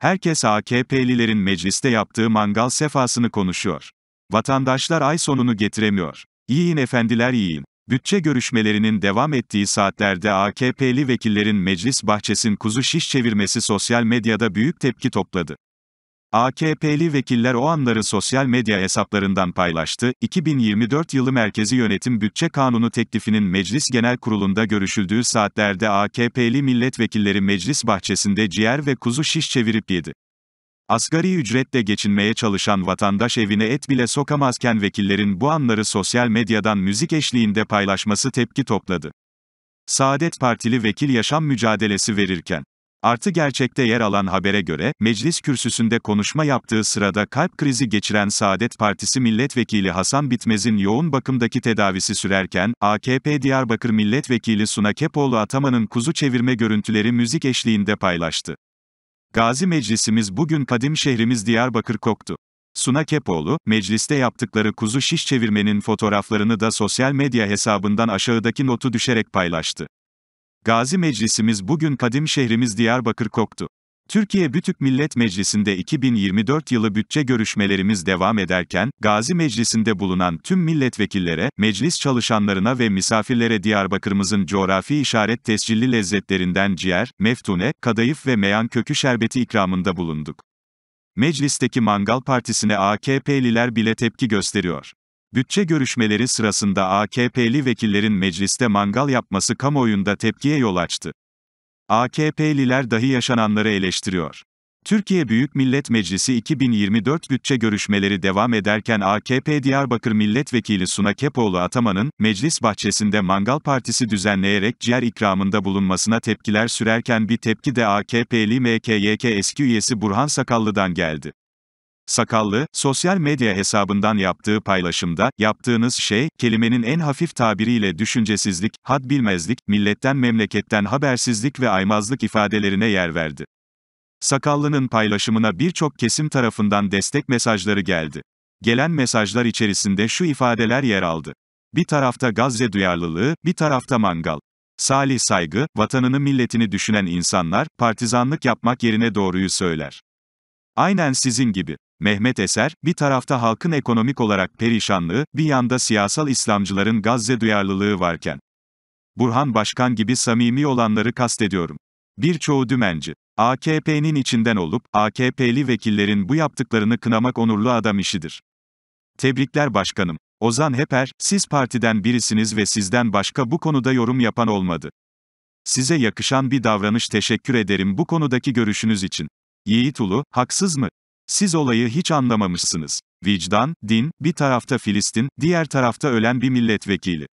Herkes AKP'lilerin mecliste yaptığı mangal sefasını konuşuyor. Vatandaşlar ay sonunu getiremiyor. Yiyin efendiler yiyin. Bütçe görüşmelerinin devam ettiği saatlerde AKP'li vekillerin meclis bahçesin kuzu şiş çevirmesi sosyal medyada büyük tepki topladı. AKP'li vekiller o anları sosyal medya hesaplarından paylaştı. 2024 yılı Merkezi Yönetim Bütçe Kanunu teklifinin Meclis Genel Kurulu'nda görüşüldüğü saatlerde AKP'li milletvekilleri meclis bahçesinde ciğer ve kuzu şiş çevirip yedi. Asgari ücretle geçinmeye çalışan vatandaş evine et bile sokamazken vekillerin bu anları sosyal medyadan müzik eşliğinde paylaşması tepki topladı. Saadet Partili vekil yaşam mücadelesi verirken Artı gerçekte yer alan habere göre, meclis kürsüsünde konuşma yaptığı sırada kalp krizi geçiren Saadet Partisi Milletvekili Hasan Bitmez'in yoğun bakımdaki tedavisi sürerken, AKP Diyarbakır Milletvekili Suna Kepoğlu Ataman'ın kuzu çevirme görüntüleri müzik eşliğinde paylaştı. Gazi Meclisimiz bugün kadim şehrimiz Diyarbakır koktu. Suna Kepoğlu, mecliste yaptıkları kuzu şiş çevirmenin fotoğraflarını da sosyal medya hesabından aşağıdaki notu düşerek paylaştı. Gazi Meclisimiz bugün kadim şehrimiz Diyarbakır koktu. Türkiye Bütük Millet Meclisi'nde 2024 yılı bütçe görüşmelerimiz devam ederken, Gazi Meclisi'nde bulunan tüm milletvekillere, meclis çalışanlarına ve misafirlere Diyarbakır'ımızın coğrafi işaret tescilli lezzetlerinden ciğer, meftune, kadayıf ve meyan kökü şerbeti ikramında bulunduk. Meclisteki Mangal Partisi'ne AKP'liler bile tepki gösteriyor. Bütçe görüşmeleri sırasında AKP'li vekillerin mecliste mangal yapması kamuoyunda tepkiye yol açtı. AKP'liler dahi yaşananları eleştiriyor. Türkiye Büyük Millet Meclisi 2024 bütçe görüşmeleri devam ederken AKP Diyarbakır Milletvekili Suna Kepoğlu Ataman'ın, meclis bahçesinde mangal partisi düzenleyerek ciğer ikramında bulunmasına tepkiler sürerken bir tepki de AKP'li MKYK eski üyesi Burhan Sakallı'dan geldi. Sakallı, sosyal medya hesabından yaptığı paylaşımda, yaptığınız şey, kelimenin en hafif tabiriyle düşüncesizlik, had bilmezlik, milletten memleketten habersizlik ve aymazlık ifadelerine yer verdi. Sakallı'nın paylaşımına birçok kesim tarafından destek mesajları geldi. Gelen mesajlar içerisinde şu ifadeler yer aldı. Bir tarafta Gazze duyarlılığı, bir tarafta mangal. Salih saygı, vatanını milletini düşünen insanlar, partizanlık yapmak yerine doğruyu söyler. Aynen sizin gibi. Mehmet Eser, bir tarafta halkın ekonomik olarak perişanlığı, bir yanda siyasal İslamcıların Gazze duyarlılığı varken, Burhan Başkan gibi samimi olanları kastediyorum. Birçoğu dümenci. AKP'nin içinden olup, AKP'li vekillerin bu yaptıklarını kınamak onurlu adam işidir. Tebrikler başkanım. Ozan Heper, siz partiden birisiniz ve sizden başka bu konuda yorum yapan olmadı. Size yakışan bir davranış teşekkür ederim bu konudaki görüşünüz için. Yiğit Ulu, haksız mı? Siz olayı hiç anlamamışsınız. Vicdan, din, bir tarafta Filistin, diğer tarafta ölen bir milletvekili.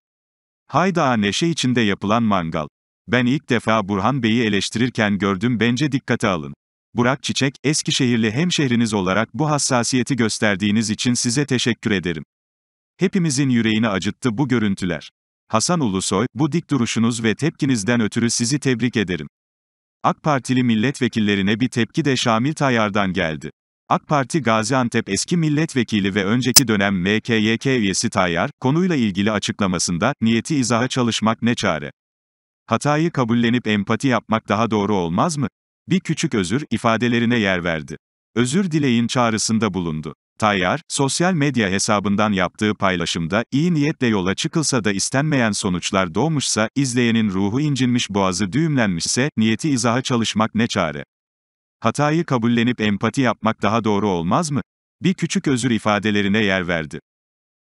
Hayda neşe içinde yapılan mangal. Ben ilk defa Burhan Bey'i eleştirirken gördüm bence dikkate alın. Burak Çiçek, Eskişehirli hemşehriniz olarak bu hassasiyeti gösterdiğiniz için size teşekkür ederim. Hepimizin yüreğini acıttı bu görüntüler. Hasan Ulusoy, bu dik duruşunuz ve tepkinizden ötürü sizi tebrik ederim. AK Partili milletvekillerine bir tepki de Şamil Tayyar'dan geldi. AK Parti Gaziantep eski milletvekili ve önceki dönem MKYK üyesi Tayyar, konuyla ilgili açıklamasında, niyeti izaha çalışmak ne çare? Hatayı kabullenip empati yapmak daha doğru olmaz mı? Bir küçük özür, ifadelerine yer verdi. Özür dileyin çağrısında bulundu. Tayyar, sosyal medya hesabından yaptığı paylaşımda, iyi niyetle yola çıkılsa da istenmeyen sonuçlar doğmuşsa, izleyenin ruhu incinmiş boğazı düğümlenmişse, niyeti izaha çalışmak ne çare? Hatayı kabullenip empati yapmak daha doğru olmaz mı? Bir küçük özür ifadelerine yer verdi.